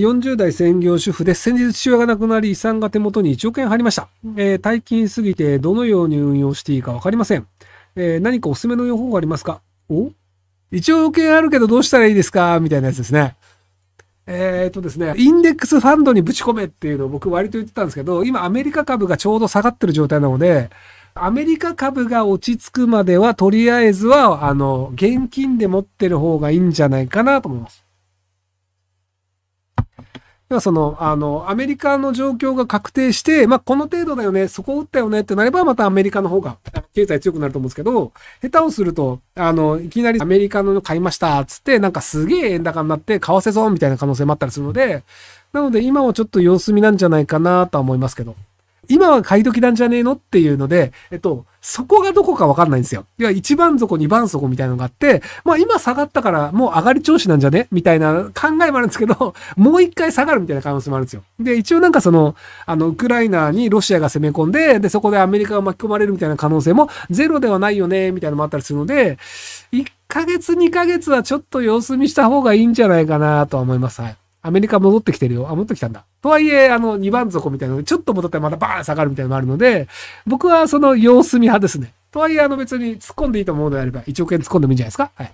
40代専業主婦で先日父親が亡くなり遺産が手元に1億円入りました。えー、大金すぎてどのように運用していいかわかりません。えー、何かおすすめの予報がありますかお ?1 億円あるけどどうしたらいいですかみたいなやつですね。えっ、とですね、インデックスファンドにぶち込めっていうのを僕割と言ってたんですけど、今アメリカ株がちょうど下がってる状態なので、アメリカ株が落ち着くまではとりあえずは、あの、現金で持ってる方がいいんじゃないかなと思います。要はその、あの、アメリカの状況が確定して、まあ、この程度だよね、そこを打ったよねってなれば、またアメリカの方が、経済強くなると思うんですけど、下手をすると、あの、いきなりアメリカの買いました、つって、なんかすげえ円高になって、買せそう、みたいな可能性もあったりするので、なので今はちょっと様子見なんじゃないかなとは思いますけど。今は買い時なんじゃねえのっていうので、えっと、そこがどこかわかんないんですよ。いや、1番底、2番底みたいなのがあって、まあ今下がったからもう上がり調子なんじゃねみたいな考えもあるんですけど、もう一回下がるみたいな可能性もあるんですよ。で、一応なんかその、あの、ウクライナにロシアが攻め込んで、で、そこでアメリカが巻き込まれるみたいな可能性もゼロではないよね、みたいなのもあったりするので、1ヶ月、2ヶ月はちょっと様子見した方がいいんじゃないかなとは思います。はい。アメリカ戻ってきてるよ。あ、戻ってきたんだ。とはいえ、あの、2番底みたいなのちょっと戻ったらまたバーン下がるみたいなのもあるので、僕はその様子見派ですね。とはいえ、あの別に突っ込んでいいと思うのであれば、1億円突っ込んでもいいんじゃないですかはい。